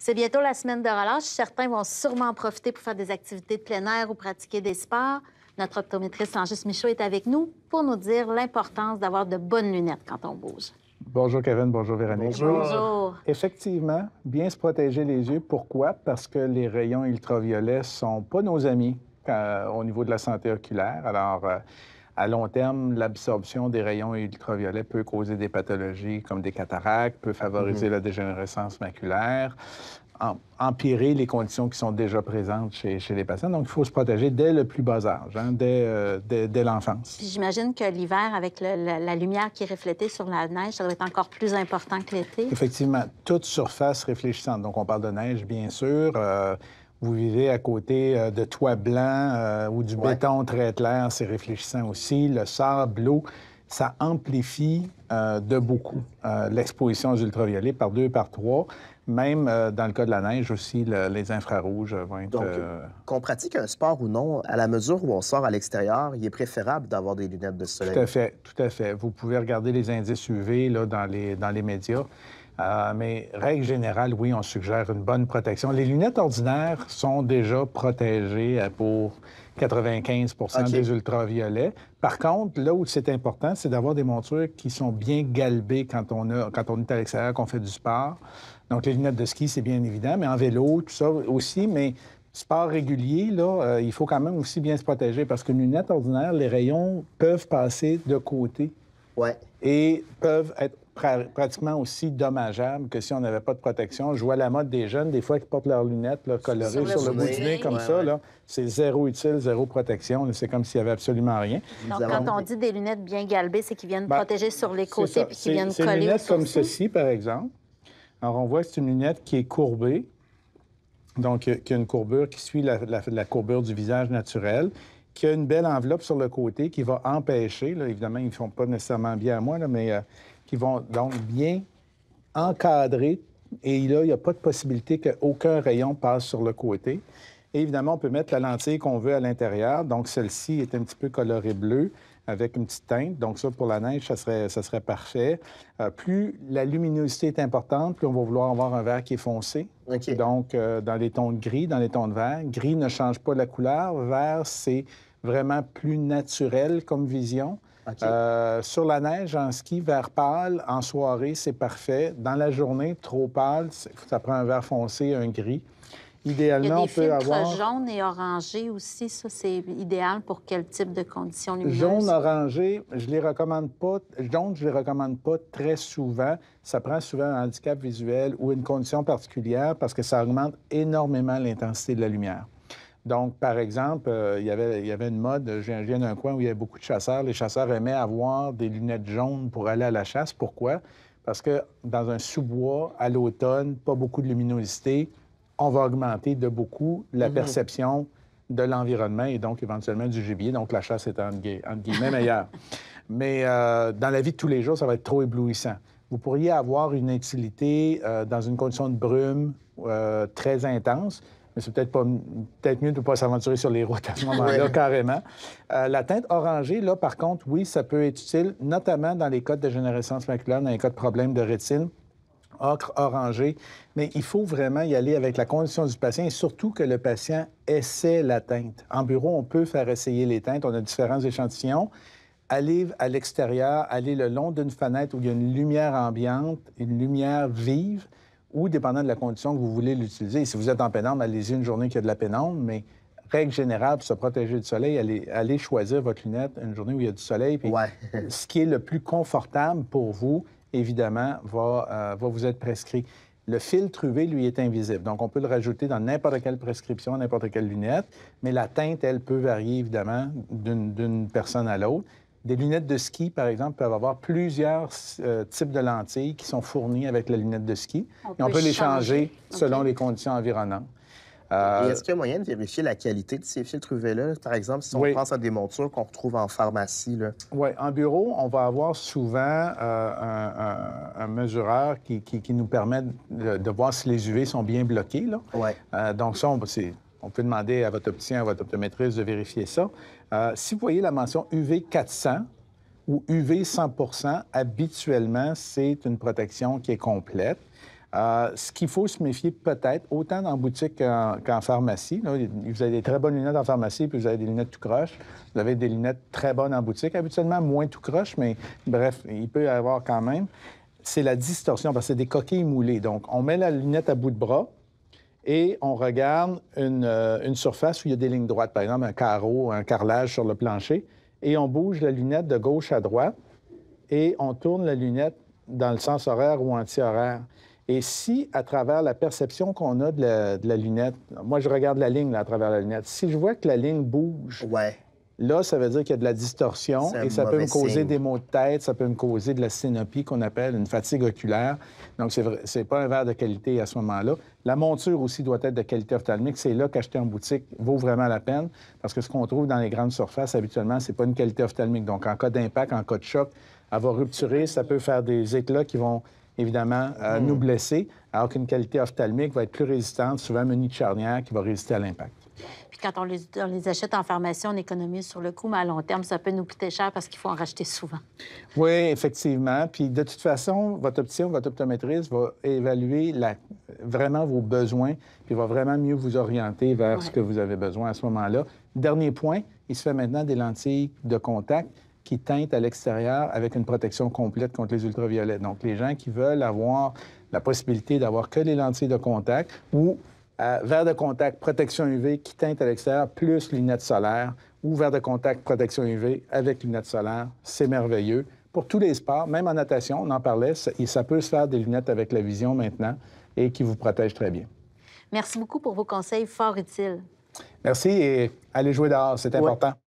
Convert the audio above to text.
C'est bientôt la semaine de relâche. Certains vont sûrement profiter pour faire des activités de plein air ou pratiquer des sports. Notre optométriste Angus Michaud est avec nous pour nous dire l'importance d'avoir de bonnes lunettes quand on bouge. Bonjour Kevin, bonjour Véronique. Bonjour. Effectivement, bien se protéger les yeux. Pourquoi? Parce que les rayons ultraviolets sont pas nos amis euh, au niveau de la santé oculaire. Alors, euh, à long terme, l'absorption des rayons ultraviolets peut causer des pathologies comme des cataractes, peut favoriser mhm. la dégénérescence maculaire, empirer les conditions qui sont déjà présentes chez, les patients. Donc, il faut se protéger dès le plus bas âge, hein, euh, dès, l'enfance. J'imagine que l'hiver, avec la, lumière qui est reflétée sur la neige, ça doit être encore plus important que l'été. Effectivement, toute surface réfléchissante. Donc, on parle de neige, bien sûr. Euh, vous vivez à côté euh, de toits blancs euh, ou du béton très clair, c'est réfléchissant aussi. Le sable, l'eau, ça amplifie euh, de beaucoup l'exposition aux ultraviolets par deux, par trois. Même dans le cas de la neige aussi, les infrarouges vont être... Donc, qu'on pratique un sport ou non, à la mesure où on sort à l'extérieur, il est préférable d'avoir des lunettes de soleil. Tout à fait, tout à fait. Vous pouvez regarder les indices UV là, dans, les, dans les médias. Euh, mais règle générale, oui, on suggère une bonne protection. Les lunettes ordinaires sont déjà protégées euh, pour 95 des ultraviolets. Par contre, là où c'est important, c'est d'avoir des montures qui sont bien galbées quand on, a, quand on est à l'extérieur, qu'on fait du sport. Donc, les lunettes de ski, c'est bien évident, mais en vélo, tout ça aussi, mais sport régulier, là, euh, il faut quand même aussi bien se protéger parce qu'une lunette ordinaire, les rayons peuvent passer de côté et peuvent être pratiquement aussi dommageables que si on n'avait pas de protection. Je vois la mode des jeunes, des fois, qui portent leurs lunettes colorées sur, le bout du nez, comme ça. C'est zéro utile, zéro protection. C'est comme s'il n'y avait absolument rien. Donc, quand on dit des lunettes bien galbées, c'est qu'ils viennent ben, protéger sur les côtés puis qu'ils viennent coller. Des lunettes comme ceci, par exemple. Alors, on voit que c'est une lunette qui est courbée, donc euh, qui a une courbure qui suit la courbure du visage naturel qui a une belle enveloppe sur le côté qui va empêcher, là, évidemment, ils ne font pas nécessairement bien à moi, là, mais euh, qui vont donc bien encadrer. Et là, il n'y a pas de possibilité qu'aucun rayon passe sur le côté. Et évidemment, on peut mettre la lentille qu'on veut à l'intérieur. Donc, celle-ci est un petit peu colorée bleue avec une petite teinte. Donc, ça, pour la neige, ça serait, ça serait parfait. Euh, plus la luminosité est importante, plus on va vouloir avoir un vert qui est foncé. Donc, euh, dans les tons de gris, dans les tons de vert. Gris ne change pas la couleur. Vert, c'est vraiment plus naturel comme vision. Euh, sur la neige, en ski, vert pâle. En soirée, c'est parfait. Dans la journée, trop pâle, ça prend un vert foncé, un gris. Idéalement, des on avoir. jaune et orangé aussi, ça, c'est idéal pour quel type de conditions lumineuses? Jaune, orangé, je les recommande pas. Jaune, je les recommande pas très souvent. Ça prend souvent un handicap visuel ou une condition particulière parce que ça augmente énormément l'intensité de la lumière. Donc, par exemple, euh, il, y avait, une mode, je viens d'un coin où il y avait beaucoup de chasseurs. Les chasseurs aimaient avoir des lunettes jaunes pour aller à la chasse. Pourquoi? Parce que dans un sous-bois, à l'automne, pas beaucoup de luminosité, on va augmenter de beaucoup la mhm. perception de l'environnement et donc éventuellement du gibier. Donc, la chasse est en guillemets meilleure. Mais euh, dans la vie de tous les jours, ça va être trop éblouissant. Vous pourriez avoir une utilité euh, dans une condition de brume très intense, mais c'est peut-être pas peut-être mieux de ne pas s'aventurer sur les routes à ce moment-là, carrément. Euh, la teinte orangée, là, par contre, oui, ça peut être utile, notamment dans les cas de dégénérescence maculaire, dans les cas de problèmes de rétine ocre orangé, mais il faut vraiment y aller avec la condition du patient et surtout que le patient essaie la teinte. En bureau, on peut faire essayer les teintes, on a différents échantillons. Aller à l'extérieur, aller le long d'une fenêtre où il y a une lumière ambiante, une lumière vive, ou dépendant de la condition que vous voulez l'utiliser. Si vous êtes en pénombre, allez-y une journée qui a de la pénombre, mais règle générale, pour se protéger du soleil, allez, choisir votre lunette une journée où il y a du soleil. Puis ce qui est le plus confortable pour vous, évidemment, va, euh, va vous être prescrit. Le filtre UV, lui, est invisible. Donc, on peut le rajouter dans n'importe quelle prescription, n'importe quelle lunette, mais la teinte, elle, peut varier, évidemment, d'une personne à l'autre. Des lunettes de ski, par exemple, peuvent avoir plusieurs euh, types de lentilles qui sont fournies avec la lunette de ski. On et peut on peut les changer, selon les conditions environnantes. Euh, est-ce qu'il y a moyen de vérifier la qualité de ces filtres UV-là? Par exemple, si on pense à des montures qu'on retrouve en pharmacie. Là. Oui, en bureau, on va avoir souvent euh, un, mesureur qui, nous permet de, voir si les UV sont bien bloqués. donc, ça, c'est on peut demander à votre opticien, à votre optométriste de vérifier ça. Euh, si vous voyez la mention UV 400 ou UV 100 habituellement, c'est une protection qui est complète. Euh, ce qu'il faut se méfier peut-être, autant en boutique qu'en, pharmacie. Là, vous avez des très bonnes lunettes en pharmacie, puis vous avez des lunettes tout croche. Vous avez des lunettes très bonnes en boutique, habituellement moins tout croche, mais bref, il peut y avoir quand même. C'est la distorsion, parce que c'est des coquilles moulées. Donc, on met la lunette à bout de bras, et on regarde euh, une, surface où il y a des lignes droites, par exemple un carreau, un carrelage sur le plancher, et on bouge la lunette de gauche à droite et on tourne la lunette dans le sens horaire ou antihoraire. Et si, à travers la perception qu'on a de la, lunette, moi je regarde la ligne à travers la lunette, si je vois que la ligne bouge, ouais. Là, ça veut dire qu'il y a de la distorsion et ça peut me causer des maux de tête, ça peut me causer de la synopie qu'on appelle une fatigue oculaire. Donc, c'est pas un verre de qualité à ce moment-là. La monture aussi doit être de qualité ophtalmique. C'est là qu'acheter en boutique vaut vraiment la peine parce que ce qu'on trouve dans les grandes surfaces, habituellement, c'est pas une qualité ophtalmique. Donc, en cas d'impact, en cas de choc, avoir rupturé, ça peut faire des éclats qui vont évidemment, euh, hmm. nous blesser, alors qu'une qualité ophtalmique va être plus résistante, souvent munie de charnière, qui va résister à l'impact. Puis quand on les, achète en pharmacie, on économise sur le coût, mais à long terme, ça peut nous coûter cher parce qu'il faut en racheter souvent. Oui, effectivement. Puis de toute façon, votre opticien votre optométriste va évaluer vraiment vos besoins puis va vraiment mieux vous orienter vers ce que vous avez besoin à ce moment-là. Dernier point, il se fait maintenant des lentilles de contact qui teinte à l'extérieur avec une protection complète contre les ultraviolets. Donc, les gens qui veulent avoir la possibilité d'avoir que les lentilles de contact ou euh, verre de contact, protection UV qui teinte à l'extérieur, plus lunettes solaires ou verre de contact, protection UV avec lunettes solaires, c'est merveilleux. Pour tous les sports, même en natation, on en parlait, et ça peut se faire des lunettes avec la vision maintenant et qui vous protègent très bien. Merci beaucoup pour vos conseils fort utiles. Merci et allez jouer dehors, c'est important.